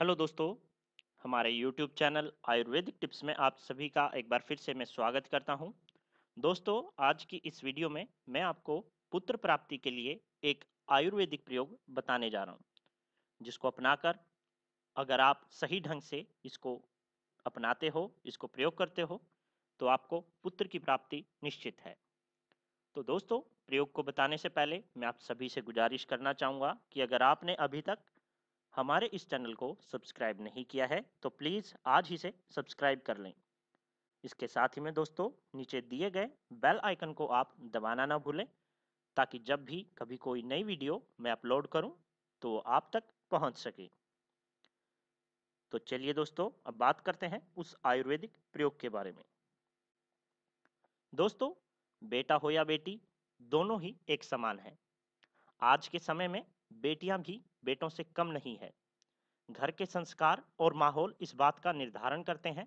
hello दोस्तों हमारे YouTube channel Ayurvedic tips में आप सभी का एक बार फिर से मैं स्वागत करता हूं दोस्तों आज की इस वीडियो में मैं आपको पुत्र प्राप्ति के लिए एक आयुर्वेदिक प्रयोग बताने जा रहा हूं जिसको अपनाकर अगर आप सही ढंग से इसको अपनाते हो इसको प्रयोग करते हो तो आपको पुत्र की प्राप्ति निश्चित है तो दोस्तों प्रयोग को बताने से पहले मैं आप सभी से गुजारिश करना चाहूँगा कि अगर आपने अभी तक हमारे इस चैनल को सब्सक्राइब नहीं किया है तो प्लीज़ आज ही से सब्सक्राइब कर लें इसके साथ ही में दोस्तों नीचे दिए गए बेल आइकन को आप दबाना ना भूलें ताकि जब भी कभी कोई नई वीडियो मैं अपलोड करूं तो आप तक पहुंच सके तो चलिए दोस्तों अब बात करते हैं उस आयुर्वेदिक प्रयोग के बारे में दोस्तों बेटा हो या बेटी दोनों ही एक समान है आज के समय में बेटियां भी बेटों से कम नहीं है घर के संस्कार और माहौल इस बात का निर्धारण करते हैं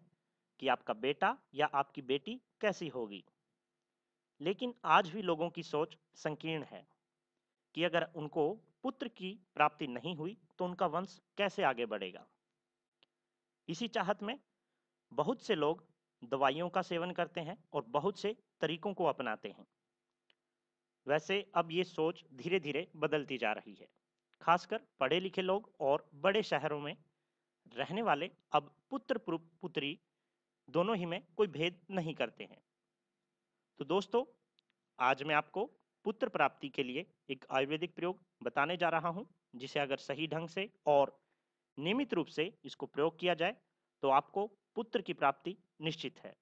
कि आपका बेटा या आपकी बेटी कैसी होगी लेकिन आज भी लोगों की सोच संकीर्ण है कि अगर उनको पुत्र की प्राप्ति नहीं हुई तो उनका वंश कैसे आगे बढ़ेगा इसी चाहत में बहुत से लोग दवाइयों का सेवन करते हैं और बहुत से तरीकों को अपनाते हैं वैसे अब ये सोच धीरे धीरे बदलती जा रही है खासकर पढ़े लिखे लोग और बड़े शहरों में रहने वाले अब पुत्र पुत्री दोनों ही में कोई भेद नहीं करते हैं तो दोस्तों आज मैं आपको पुत्र प्राप्ति के लिए एक आयुर्वेदिक प्रयोग बताने जा रहा हूं जिसे अगर सही ढंग से और नियमित रूप से इसको प्रयोग किया जाए तो आपको पुत्र की प्राप्ति निश्चित है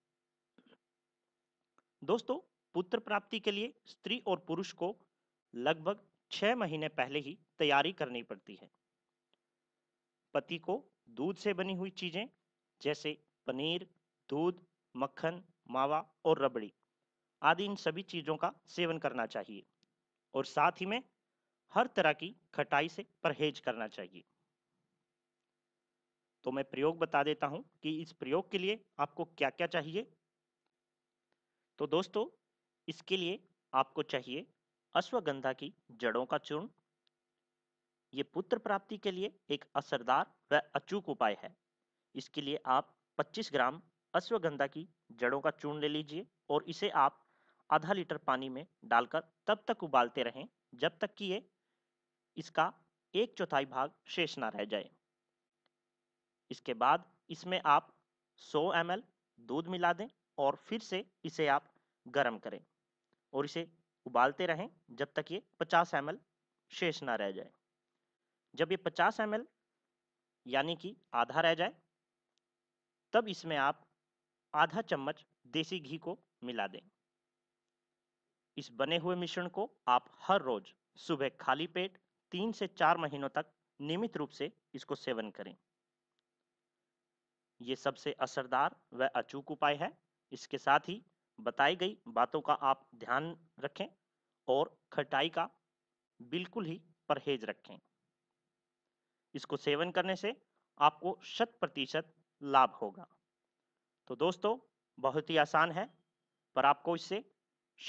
दोस्तों पुत्र प्राप्ति के लिए स्त्री और पुरुष को लगभग छह महीने पहले ही तैयारी करनी पड़ती है पति को दूध से बनी हुई चीजें जैसे पनीर दूध मक्खन मावा और रबड़ी आदि इन सभी चीजों का सेवन करना चाहिए और साथ ही में हर तरह की खटाई से परहेज करना चाहिए तो मैं प्रयोग बता देता हूं कि इस प्रयोग के लिए आपको क्या क्या चाहिए तो दोस्तों इसके लिए आपको चाहिए अश्वगंधा की जड़ों का चूर्ण ये पुत्र प्राप्ति के लिए एक असरदार व अचूक उपाय है इसके लिए आप 25 ग्राम अश्वगंधा की जड़ों का चूर्ण ले लीजिए और इसे आप आधा लीटर पानी में डालकर तब तक उबालते रहें जब तक कि ये इसका एक चौथाई भाग शेष ना रह जाए इसके बाद इसमें आप 100 एम दूध मिला दें और फिर से इसे आप गर्म करें और इसे उबालते रहें जब तक ये 50 एम शेष ना रह जाए जब ये 50 एम यानी कि आधा रह जाए तब इसमें आप आधा चम्मच देसी घी को मिला दें इस बने हुए मिश्रण को आप हर रोज सुबह खाली पेट तीन से चार महीनों तक नियमित रूप से इसको सेवन करें ये सबसे असरदार व अचूक उपाय है इसके साथ ही बताई गई बातों का आप ध्यान रखें और खटाई का बिल्कुल ही परहेज रखें इसको सेवन करने से आपको शत प्रतिशत लाभ होगा तो दोस्तों बहुत ही आसान है पर आपको इससे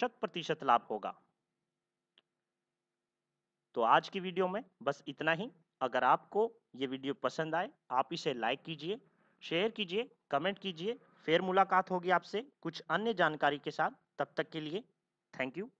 शत प्रतिशत लाभ होगा तो आज की वीडियो में बस इतना ही अगर आपको ये वीडियो पसंद आए आप इसे लाइक कीजिए शेयर कीजिए कमेंट कीजिए फिर मुलाकात होगी आपसे कुछ अन्य जानकारी के साथ तब तक के लिए थैंक यू